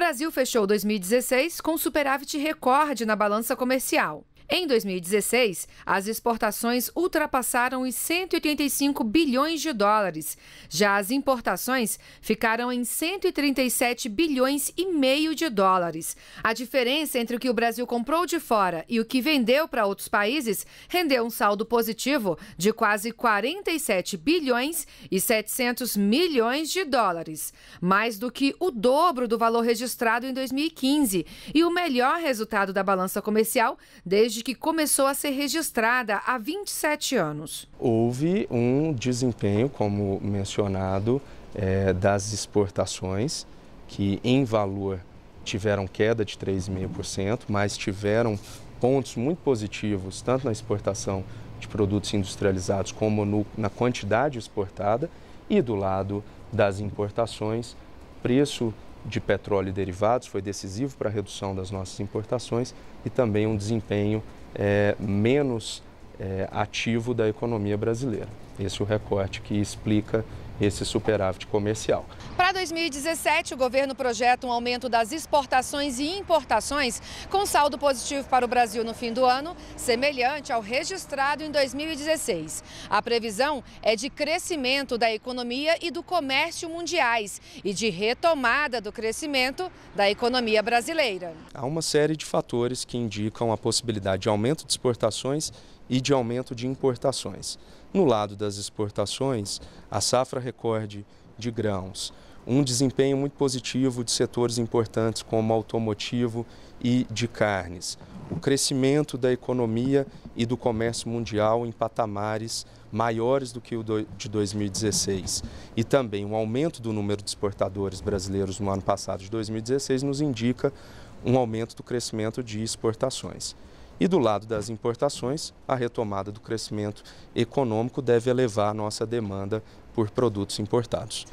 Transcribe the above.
O Brasil fechou 2016 com superávit recorde na balança comercial. Em 2016, as exportações ultrapassaram os 185 bilhões de dólares. Já as importações ficaram em 137 bilhões e meio de dólares. A diferença entre o que o Brasil comprou de fora e o que vendeu para outros países rendeu um saldo positivo de quase 47 bilhões e 700 milhões de dólares, mais do que o dobro do valor registrado em 2015 e o melhor resultado da balança comercial desde desde que começou a ser registrada há 27 anos. Houve um desempenho, como mencionado, é, das exportações, que em valor tiveram queda de 3,5%, mas tiveram pontos muito positivos, tanto na exportação de produtos industrializados como no, na quantidade exportada, e do lado das importações, preço de petróleo e derivados foi decisivo para a redução das nossas importações e também um desempenho é, menos é, ativo da economia brasileira. Esse é o recorte que explica esse superávit comercial. Para 2017, o governo projeta um aumento das exportações e importações, com saldo positivo para o Brasil no fim do ano, semelhante ao registrado em 2016. A previsão é de crescimento da economia e do comércio mundiais e de retomada do crescimento da economia brasileira. Há uma série de fatores que indicam a possibilidade de aumento de exportações e de aumento de importações. No lado das exportações, a safra recorde de grãos, um desempenho muito positivo de setores importantes como automotivo e de carnes, o crescimento da economia e do comércio mundial em patamares maiores do que o de 2016 e também um aumento do número de exportadores brasileiros no ano passado de 2016 nos indica um aumento do crescimento de exportações. E do lado das importações, a retomada do crescimento econômico deve elevar a nossa demanda por produtos importados.